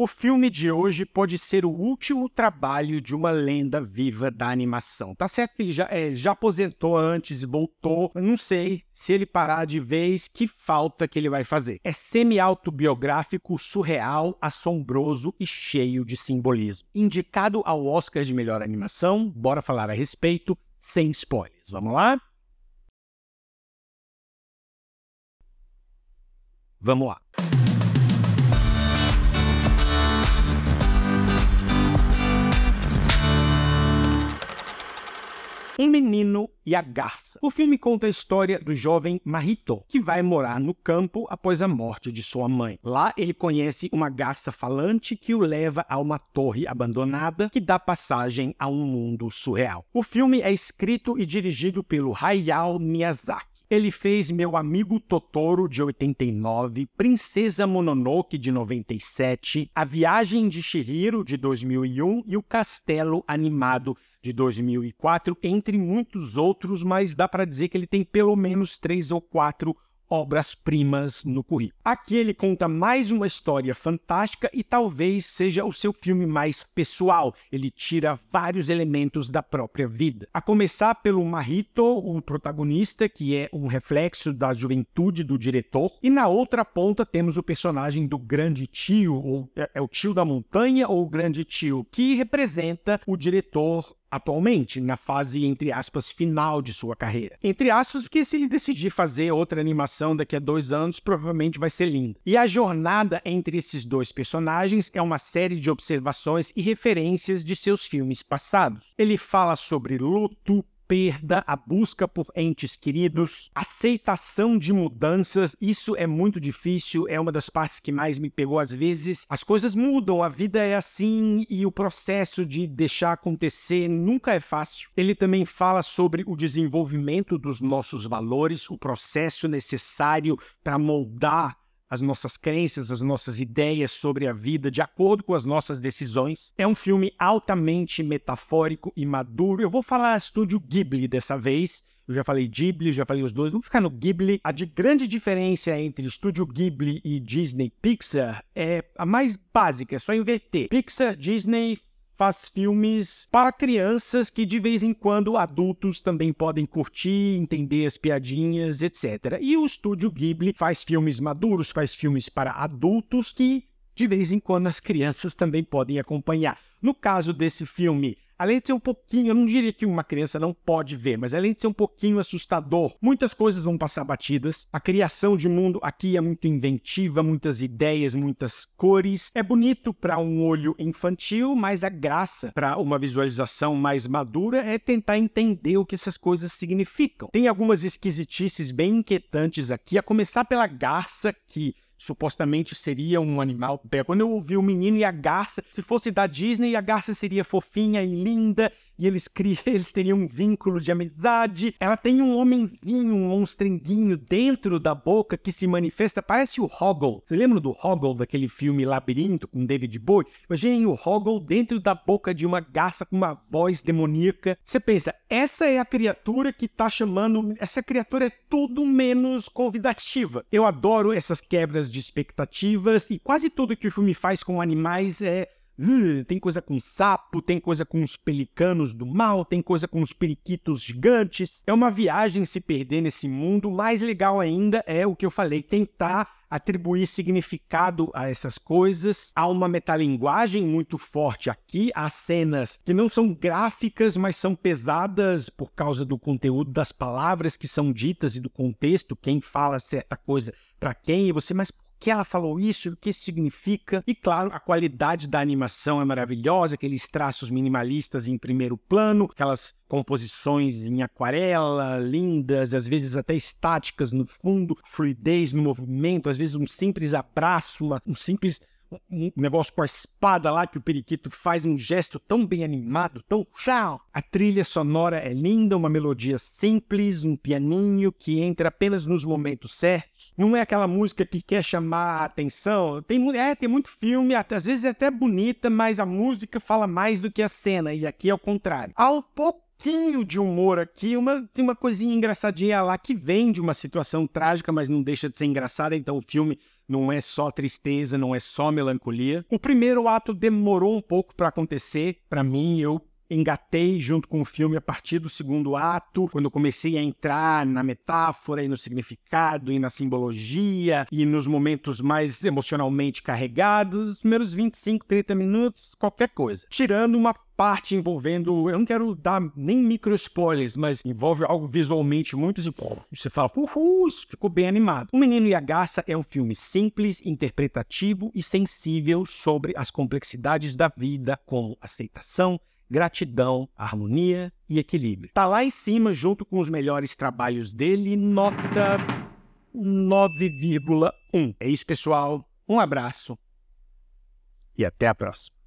O filme de hoje pode ser o último trabalho de uma lenda viva da animação. Tá certo que ele já, é, já aposentou antes e voltou. Eu não sei se ele parar de vez, que falta que ele vai fazer. É semi-autobiográfico, surreal, assombroso e cheio de simbolismo. Indicado ao Oscar de melhor animação, bora falar a respeito sem spoilers. Vamos lá? Vamos lá. Um Menino e a Garça. O filme conta a história do jovem Marito, que vai morar no campo após a morte de sua mãe. Lá, ele conhece uma garça falante que o leva a uma torre abandonada que dá passagem a um mundo surreal. O filme é escrito e dirigido pelo Hayao Miyazaki. Ele fez Meu Amigo Totoro, de 89, Princesa Mononoke, de 97, A Viagem de Shihiro, de 2001 e O Castelo Animado, de 2004, entre muitos outros, mas dá para dizer que ele tem pelo menos três ou quatro obras-primas no currículo. Aqui ele conta mais uma história fantástica e talvez seja o seu filme mais pessoal. Ele tira vários elementos da própria vida. A começar pelo Marito, o protagonista, que é um reflexo da juventude do diretor, e na outra ponta temos o personagem do grande tio, ou é, é o tio da montanha ou o grande tio, que representa o diretor atualmente, na fase, entre aspas, final de sua carreira. Entre aspas, porque se ele decidir fazer outra animação daqui a dois anos, provavelmente vai ser linda. E a jornada entre esses dois personagens é uma série de observações e referências de seus filmes passados. Ele fala sobre luto, perda, a busca por entes queridos, aceitação de mudanças, isso é muito difícil, é uma das partes que mais me pegou às vezes. As coisas mudam, a vida é assim e o processo de deixar acontecer nunca é fácil. Ele também fala sobre o desenvolvimento dos nossos valores, o processo necessário para moldar as nossas crenças, as nossas ideias sobre a vida de acordo com as nossas decisões. É um filme altamente metafórico e maduro. Eu vou falar estúdio Ghibli dessa vez. Eu já falei Ghibli, já falei os dois, vamos ficar no Ghibli. A de grande diferença entre estúdio Ghibli e Disney Pixar é a mais básica, é só inverter. Pixar, Disney faz filmes para crianças que de vez em quando adultos também podem curtir, entender as piadinhas, etc. E o estúdio Ghibli faz filmes maduros, faz filmes para adultos que de vez em quando as crianças também podem acompanhar. No caso desse filme, além de ser um pouquinho, eu não diria que uma criança não pode ver, mas além de ser um pouquinho assustador, muitas coisas vão passar batidas. A criação de mundo aqui é muito inventiva, muitas ideias, muitas cores. É bonito para um olho infantil, mas a graça para uma visualização mais madura é tentar entender o que essas coisas significam. Tem algumas esquisitices bem inquietantes aqui, a começar pela garça que supostamente seria um animal. Quando eu ouvi o menino e a garça, se fosse da Disney, a garça seria fofinha e linda e eles, criam, eles teriam um vínculo de amizade. Ela tem um homenzinho, um monstrenguinho dentro da boca que se manifesta, parece o Hoggle. Você lembra do Hoggle, daquele filme Labirinto com David Bowie? Imaginem o Hoggle dentro da boca de uma garça com uma voz demoníaca. Você pensa, essa é a criatura que tá chamando. Essa criatura é tudo menos convidativa. Eu adoro essas quebras de expectativas e quase tudo que o filme faz com animais é tem coisa com sapo, tem coisa com os pelicanos do mal, tem coisa com os periquitos gigantes. É uma viagem se perder nesse mundo. Mais legal ainda é o que eu falei, tentar atribuir significado a essas coisas. Há uma metalinguagem muito forte aqui, há cenas que não são gráficas, mas são pesadas por causa do conteúdo das palavras que são ditas e do contexto, quem fala certa coisa para quem e você, mas por que ela falou isso, o que isso significa. E claro, a qualidade da animação é maravilhosa, aqueles traços minimalistas em primeiro plano, aquelas composições em aquarela, lindas, às vezes até estáticas no fundo, fluidez no movimento, às vezes um simples abraço, uma, um simples um negócio com a espada lá, que o periquito faz um gesto tão bem animado, tão tchau. A trilha sonora é linda, uma melodia simples, um pianinho que entra apenas nos momentos certos. Não é aquela música que quer chamar a atenção. Tem, é, tem muito filme, às vezes é até bonita, mas a música fala mais do que a cena, e aqui é o contrário. Há um pouco pouquinho de humor aqui, uma, tem uma coisinha engraçadinha lá que vem de uma situação trágica, mas não deixa de ser engraçada, então o filme não é só tristeza, não é só melancolia. O primeiro ato demorou um pouco para acontecer, para mim, eu engatei junto com o filme a partir do segundo ato, quando comecei a entrar na metáfora e no significado e na simbologia e nos momentos mais emocionalmente carregados, menos 25, 30 minutos, qualquer coisa. Tirando uma parte envolvendo. Eu não quero dar nem micro spoilers, mas envolve algo visualmente muito. Você fala, uhul, ficou bem animado. O Menino e a Garça é um filme simples, interpretativo e sensível sobre as complexidades da vida, como aceitação, gratidão, harmonia e equilíbrio. Tá lá em cima, junto com os melhores trabalhos dele, nota 9,1. É isso, pessoal. Um abraço e até a próxima.